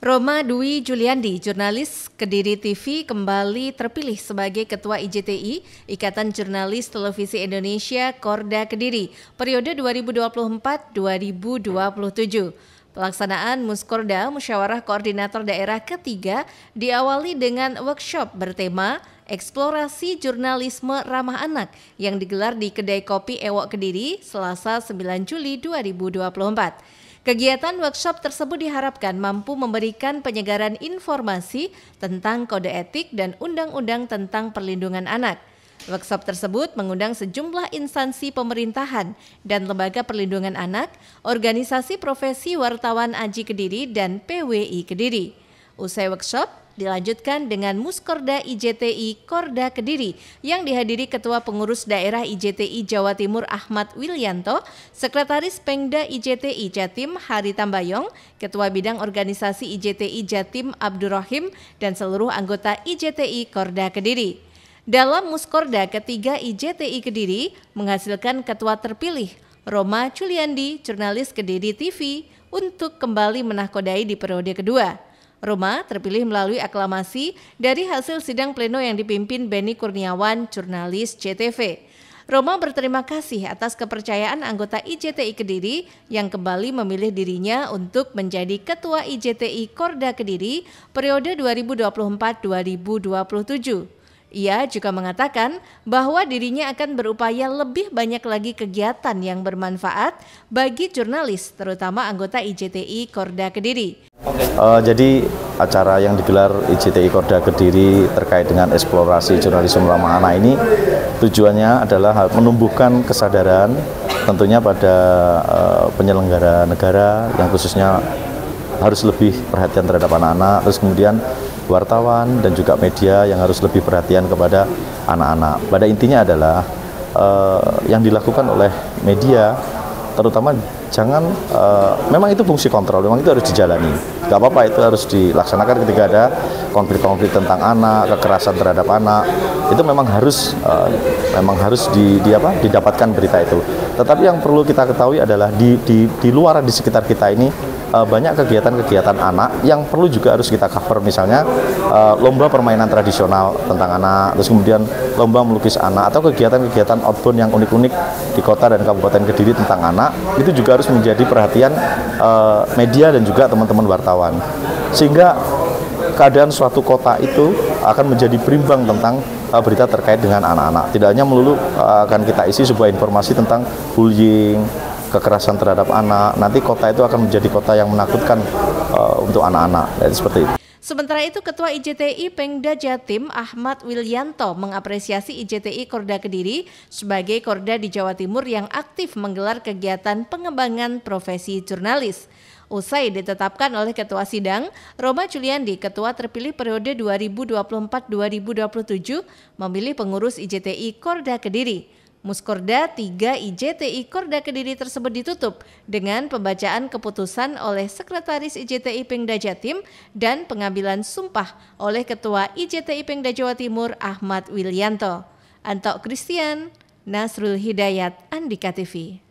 Roma Dwi Juliandi, jurnalis Kediri TV, kembali terpilih sebagai Ketua IJTI, Ikatan Jurnalis Televisi Indonesia Korda Kediri, periode 2024-2027. Pelaksanaan Muskorda Musyawarah Koordinator Daerah ketiga diawali dengan workshop bertema eksplorasi jurnalisme ramah anak yang digelar di Kedai Kopi Ewok Kediri Selasa 9 Juli 2024. Kegiatan workshop tersebut diharapkan mampu memberikan penyegaran informasi tentang kode etik dan undang-undang tentang perlindungan anak. Workshop tersebut mengundang sejumlah instansi pemerintahan dan lembaga perlindungan anak, organisasi profesi wartawan Aji Kediri dan PWI Kediri. Usai workshop, dilanjutkan dengan Muskorda IJTI Korda Kediri yang dihadiri Ketua Pengurus Daerah IJTI Jawa Timur Ahmad Wilianto, Sekretaris Pengda IJTI Jatim Hari Tambayong, Ketua Bidang Organisasi IJTI Jatim Abdurrahim, dan seluruh anggota IJTI Korda Kediri. Dalam Muskorda ketiga IJTI Kediri menghasilkan ketua terpilih Roma Culiandi, jurnalis Kediri TV, untuk kembali menahkodai di periode kedua. Roma terpilih melalui aklamasi dari hasil sidang pleno yang dipimpin Benny Kurniawan, jurnalis CTV. Roma berterima kasih atas kepercayaan anggota IJTI Kediri yang kembali memilih dirinya untuk menjadi Ketua IJTI Korda Kediri periode 2024-2027. Ia juga mengatakan bahwa dirinya akan berupaya lebih banyak lagi kegiatan yang bermanfaat bagi jurnalis, terutama anggota IJTI Korda Kediri. Uh, jadi acara yang digelar ICTI Korda Kediri terkait dengan eksplorasi jurnalisme lama anak ini tujuannya adalah menumbuhkan kesadaran tentunya pada uh, penyelenggara negara yang khususnya harus lebih perhatian terhadap anak-anak terus kemudian wartawan dan juga media yang harus lebih perhatian kepada anak-anak. Pada intinya adalah uh, yang dilakukan oleh media terutama jangan uh, memang itu fungsi kontrol memang itu harus dijalani gak apa-apa itu harus dilaksanakan ketika ada konflik-konflik tentang anak kekerasan terhadap anak itu memang harus uh, memang harus di, di apa didapatkan berita itu tetapi yang perlu kita ketahui adalah di di, di luar di sekitar kita ini uh, banyak kegiatan-kegiatan anak yang perlu juga harus kita cover misalnya uh, lomba permainan tradisional tentang anak terus kemudian lomba melukis anak atau kegiatan-kegiatan outbound yang unik-unik di kota dan kabupaten Kediri tentang anak itu juga harus menjadi perhatian uh, media dan juga teman-teman wartawan sehingga keadaan suatu kota itu akan menjadi berimbang tentang uh, berita terkait dengan anak-anak. Tidak hanya melulu uh, akan kita isi sebuah informasi tentang bullying, kekerasan terhadap anak. Nanti kota itu akan menjadi kota yang menakutkan uh, untuk anak-anak. Jadi ya, seperti itu. Sementara itu Ketua IJTI Pengda Jatim Ahmad Wilyanto mengapresiasi IJTI Korda Kediri sebagai korda di Jawa Timur yang aktif menggelar kegiatan pengembangan profesi jurnalis. Usai ditetapkan oleh Ketua Sidang, Roma Juliandi, Ketua terpilih periode 2024-2027, memilih pengurus IJTI Korda Kediri. Muskorda 3 IJTI Korda Kediri tersebut ditutup dengan pembacaan keputusan oleh Sekretaris IJTI Pengda Jatim dan pengambilan sumpah oleh Ketua IJTI Pengda Jawa Timur Ahmad Wilianto. Antok Christian, Nasrul Hidayat, Andika TV.